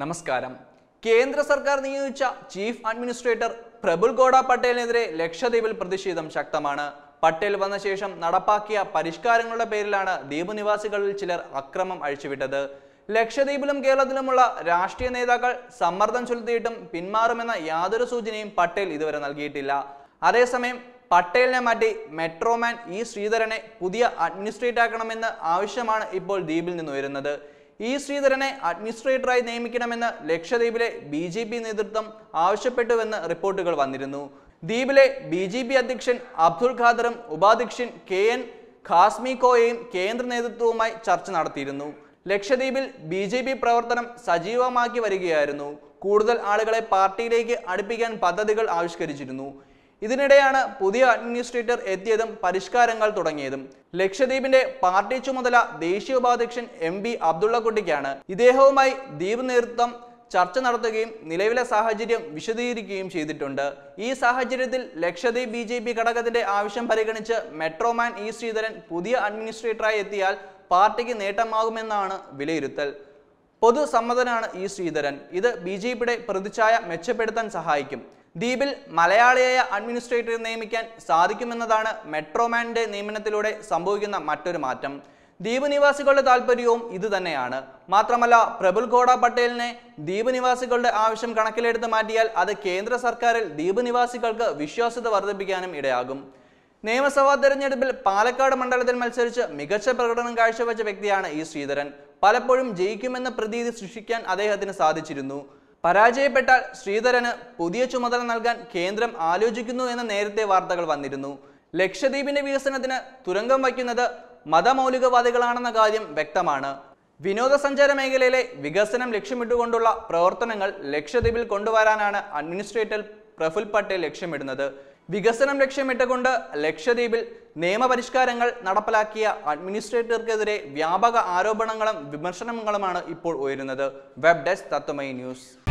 നമസ്കാരം കേന്ദ്ര സർക്കാർ നിയോഗിച്ച ചീഫ് അഡ്മിനിസ്ട്രേറ്റർ പ്രബുൽ ഗോഡ പട്ടേലിനെതിരെ ലക്ഷദ്വീപിൽ പ്രതിഷേധം ശക്തമാണ് പട്ടേൽ വന്ന ശേഷം നടപ്പാക്കിയ പരിഷ്കാരങ്ങളുടെ പേരിലാണ് ദ്വീപ് നിവാസികളിൽ ചിലർ അക്രമം അഴിച്ചുവിട്ടത് ലക്ഷദ്വീപിലും കേരളത്തിലുമുള്ള രാഷ്ട്രീയ നേതാക്കൾ സമ്മർദ്ദം ചെലുത്തിയിട്ടും പിന്മാറുമെന്ന യാതൊരു സൂചനയും പട്ടേൽ ഇതുവരെ നൽകിയിട്ടില്ല അതേസമയം പട്ടേലിനെ മാറ്റി മെട്രോമാൻ ഇ ശ്രീധരനെ പുതിയ അഡ്മിനിസ്ട്രേറ്റ് ആക്കണമെന്ന ആവശ്യമാണ് ഇപ്പോൾ ദ്വീപിൽ നിന്ന് ഉയരുന്നത് ഇ ശ്രീധരനെ അഡ്മിനിസ്ട്രേറ്ററായി നിയമിക്കണമെന്ന് ലക്ഷദ്വീപിലെ ബി ജെ പി നേതൃത്വം ആവശ്യപ്പെട്ടുവെന്ന് റിപ്പോർട്ടുകൾ വന്നിരുന്നു ദ്വീപിലെ ബി ജെ പി അധ്യക്ഷൻ അബ്ദുൾ ഖാദറും ഉപാധ്യക്ഷൻ കെ എൻ ഖാസ്മിക്കോയെയും കേന്ദ്ര നേതൃത്വവുമായി ചർച്ച നടത്തിയിരുന്നു ലക്ഷദ്വീപിൽ ബി ജെ പി പ്രവർത്തനം സജീവമാക്കി വരികയായിരുന്നു കൂടുതൽ ആളുകളെ പാർട്ടിയിലേക്ക് അടുപ്പിക്കാൻ പദ്ധതികൾ ആവിഷ്കരിച്ചിരുന്നു ഇതിനിടെയാണ് പുതിയ അഡ്മിനിസ്ട്രേറ്റർ എത്തിയതും പരിഷ്കാരങ്ങൾ തുടങ്ങിയതും ലക്ഷദ്വീപിന്റെ പാർട്ടി ചുമതല ദേശീയ ഉപാധ്യക്ഷൻ എം ബി അബ്ദുള്ളക്കുട്ടിക്കാണ് ഇദ്ദേഹവുമായി ദ്വീപ് നേതൃത്വം ചർച്ച നടത്തുകയും നിലവിലെ സാഹചര്യം വിശദീകരിക്കുകയും ചെയ്തിട്ടുണ്ട് ഈ സാഹചര്യത്തിൽ ലക്ഷദ്വീപ് ബി ജെ പി ഘടകത്തിന്റെ ആവശ്യം പരിഗണിച്ച് മെട്രോമാൻ ഇ ശ്രീധരൻ പുതിയ അഡ്മിനിസ്ട്രേറ്ററായി എത്തിയാൽ പാർട്ടിക്ക് നേട്ടമാകുമെന്നാണ് വിലയിരുത്തൽ പൊതുസമ്മതനാണ് ഇ ശ്രീധരൻ ഇത് ബി ജെ പിയുടെ പ്രതിച്ഛായ മെച്ചപ്പെടുത്താൻ സഹായിക്കും ദ്വീപിൽ മലയാളിയായ അഡ്മിനിസ്ട്രേറ്റർ നിയമിക്കാൻ സാധിക്കുമെന്നതാണ് മെട്രോമാൻ്റെ നിയമനത്തിലൂടെ സംഭവിക്കുന്ന മറ്റൊരു മാറ്റം ദ്വീപ് നിവാസികളുടെ താല്പര്യവും ഇതുതന്നെയാണ് മാത്രമല്ല പ്രബുൽ ഗോഡ പട്ടേലിനെ ദ്വീപ് നിവാസികളുടെ ആവശ്യം കണക്കിലെടുത്ത് മാറ്റിയാൽ അത് കേന്ദ്ര സർക്കാരിൽ ദ്വീപ് നിവാസികൾക്ക് വിശ്വാസ്യത വർദ്ധിപ്പിക്കാനും ഇടയാകും നിയമസഭാ തെരഞ്ഞെടുപ്പിൽ പാലക്കാട് മണ്ഡലത്തിൽ മത്സരിച്ച് മികച്ച പ്രകടനം കാഴ്ചവെച്ച വ്യക്തിയാണ് ഈ ശ്രീധരൻ പലപ്പോഴും ജയിക്കുമെന്ന പ്രതീതി സൃഷ്ടിക്കാൻ അദ്ദേഹത്തിന് സാധിച്ചിരുന്നു പരാജയപ്പെട്ടാൽ ശ്രീധരന് പുതിയ ചുമതല നൽകാൻ കേന്ദ്രം ആലോചിക്കുന്നു എന്ന നേരത്തെ വാർത്തകൾ വന്നിരുന്നു ലക്ഷദ്വീപിന്റെ വികസനത്തിന് തുരങ്കം വയ്ക്കുന്നത് മതമൗലികവാദികളാണെന്ന കാര്യം വ്യക്തമാണ് വിനോദസഞ്ചാര മേഖലയിലെ വികസനം ലക്ഷ്യമിട്ടുകൊണ്ടുള്ള പ്രവർത്തനങ്ങൾ ലക്ഷദ്വീപിൽ കൊണ്ടുവരാനാണ് അഡ്മിനിസ്ട്രേറ്റർ പ്രഫുൽ പട്ടേൽ ലക്ഷ്യമിടുന്നത് വികസനം ലക്ഷ്യമിട്ടുകൊണ്ട് ലക്ഷദ്വീപിൽ നിയമപരിഷ്കാരങ്ങൾ നടപ്പിലാക്കിയ അഡ്മിനിസ്ട്രേറ്റർക്കെതിരെ വ്യാപക ആരോപണങ്ങളും വിമർശനങ്ങളുമാണ് ഇപ്പോൾ ഉയരുന്നത് വെബ് ഡെസ്ക് തത്വമൈ ന്യൂസ്